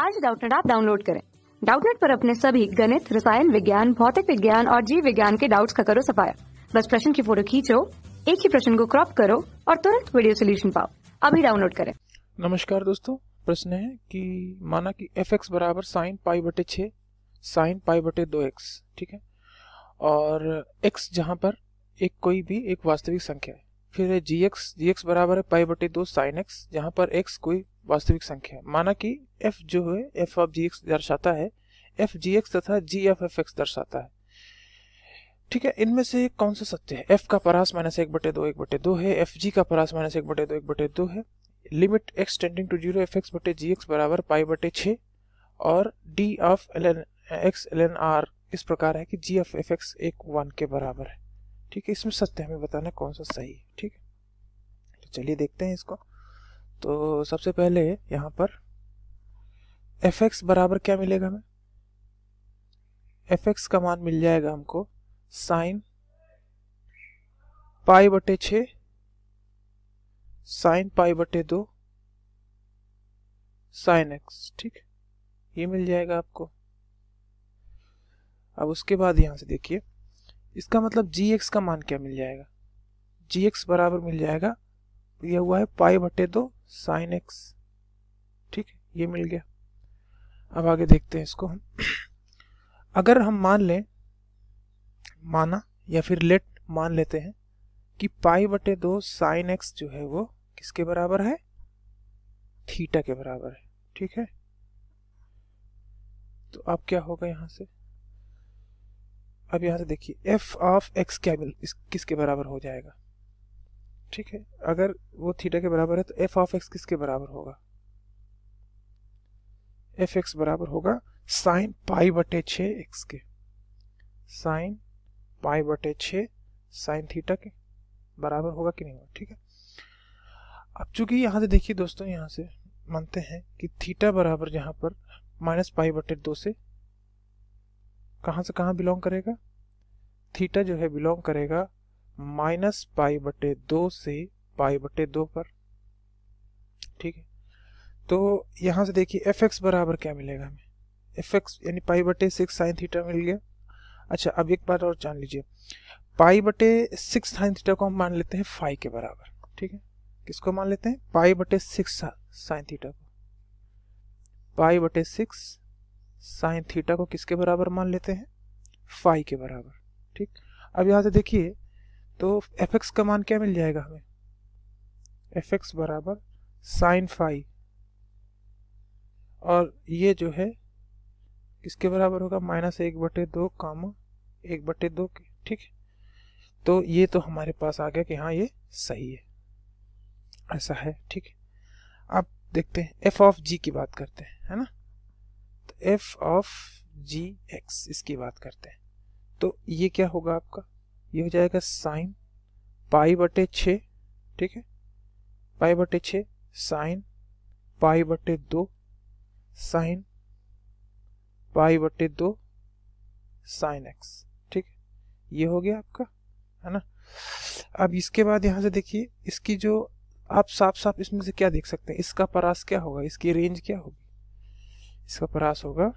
आज डाउटनेट आप डाउनलोड करें डाउटनेट पर अपने सभी गणित रसायन विज्ञान भौतिक विज्ञान और जीव विज्ञान के डाउट्स का करो सफाया बस प्रश्न की फोटो खींचो एक ही प्रश्न को क्रॉप करो और तुरंत वीडियो सोल्यूशन पाओ अभी डाउनलोड करें नमस्कार दोस्तों प्रश्न है कि माना कि एफ एक्स बराबर साइन पाई बटे छ साइन पाई बटे दो एक्स ठीक है और एक्स जहाँ पर एक कोई भी एक वास्तविक संख्या है फिर है जी एक्स जी एक्स बराबर है पाई बटे दो साइन एक्स जहाँ पर एक्स कोई वास्तविक संख्या माना कि f जो है एफ ऑफ जी एक्स दर्शाता है एफ जी एक्स तथा जी एफ एफ एक्स दर्शाता है ठीक है इनमें से कौन सा सत्य है f का परास माइनस एक बटे दो एक बटे दो है एफ जी का परास माइनस एक बटे दो एक बटे दो है limit x tending to zero F बटे जी एक्स बराबर पाई बटे छ और d of L N X L N R इस प्रकार है कि जी ऑफ एफ एक्स एक वन के बराबर है ठीक है इसमें सत्य हमें बताना कौन सा सही है ठीक है तो चलिए देखते हैं इसको तो सबसे पहले यहाँ पर एफ एक्स बराबर क्या मिलेगा हमें एफ एक्स का मान मिल जाएगा हमको साइन पाई बटे छ साइन पाई बटे दो साइन एक्स ठीक ये मिल जाएगा आपको अब उसके बाद यहां से देखिए इसका मतलब जी एक्स का मान क्या मिल जाएगा जी एक्स बराबर मिल जाएगा दिया हुआ है पाई बटे दो साइन एक्स ठीक है ये मिल गया अब आगे देखते हैं इसको हम अगर हम मान लें माना या फिर लेट मान लेते हैं कि पाई बटे दो साइन एक्स जो है वो किसके बराबर है थीटा के बराबर है ठीक है तो अब क्या होगा यहां से अब यहां से देखिए एफ ऑफ एक्स क्या मिल किसके बराबर हो जाएगा ठीक है अगर वो थीटा के बराबर है तो एफ ऑफ एक्स किसके बराबर होगा एफ एक्स बराबर होगा साइन पाई बटे छ एक्स के साइन पाई बटे छ साइन थीटा के बराबर होगा कि नहीं होगा ठीक है अब चूंकि यहां से देखिए दोस्तों यहां से मानते हैं कि थीटा बराबर यहां पर माइनस पाई बटे दो से कहां से कहां बिलोंग करेगा थीटा जो है बिलोंग करेगा माइनस पाई बटे दो से पाई बटे दो पर ठीक है तो यहां से देखिए एफ एक्स बराबर क्या मिलेगा हमें एफ एक्स यानी पाई बटे सिक्स साइन थीटा मिल गया अच्छा अब एक बार और जान लीजिए पाई बटे सिक्स साइन थीटा को हम मान लेते हैं फाइव के बराबर ठीक है किसको मान लेते हैं पाई बटे सिक्स साइन थीटा को पाई बटे सिक्स साइन थीटा को किसके बराबर मान लेते हैं फाइव के बराबर ठीक अब यहां से देखिए तो एफ एक्स का मान क्या मिल जाएगा हमें एफ एक्स बराबर साइन फाइव और ये जो है किसके बराबर होगा माइनस एक बटे दो काम एक बटे दो के ठीक है तो ये तो हमारे पास आ गया कि हाँ ये सही है ऐसा है ठीक है अब देखते हैं एफ ऑफ जी की बात करते हैं है ना तो एफ ऑफ जी एक्स इसकी बात करते हैं तो ये क्या होगा आपका ये हो जाएगा साइन पाई बटे छ ठीक है पाई बटे छ साइन पाई बटे दो साइन पाई बटे दो साइन एक्स ठीक है ये हो गया आपका है ना अब इसके बाद यहां से देखिए इसकी जो आप साफ साफ इसमें से क्या देख सकते हैं इसका परास क्या होगा इसकी रेंज क्या होगी इसका परास होगा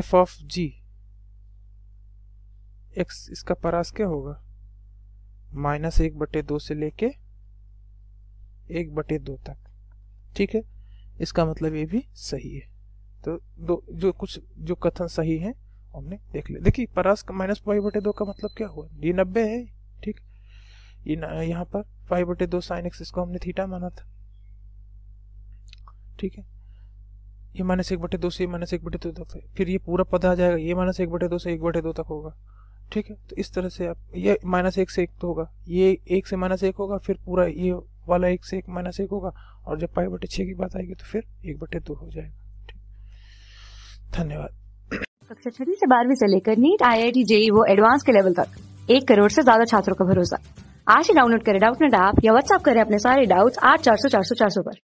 f ऑफ g x इसका परास क्या होगा माइनस एक बटे दो से लेके एक बटे दो तक ठीक है इसका मतलब ये भी सही है तो दो जो कुछ जो कथन सही है हमने देख लिया देखिए परास माइनस वाई बटे दो का मतलब क्या हुआ ये नब्बे है ठीक ये यहाँ पर फाइव बटे दो साइन एक्स इसको हमने थीटा माना था ठीक है ये माइनस एक बटे दो से माइनस एक बटे दो तक फिर ये पूरा पद आ जाएगा ये माइनस एक बटे दो से एक बटे दो तक होगा ठीक है तो इस तरह से आप ये माइनस एक से एक तो होगा ये एक से माइनस एक होगा फिर पूरा ये वाला एक से एक माइनस एक होगा और जब पाई बटे छः की बात आएगी तो फिर एक बटे दो हो जाएगा ठीक धन्यवाद कक्षा छठी से बारहवीं से लेकर NEET I I T JEE वो एडवांस के लेवल तक एक करोड़ से ज्यादा छात्रों का भरोसा आज ही डाउनलोड करें डाउट नेट ऐप या व्हाट्सएप करें अपने सारे डाउट्स आठ चार सौ चार सौ चार सौ पर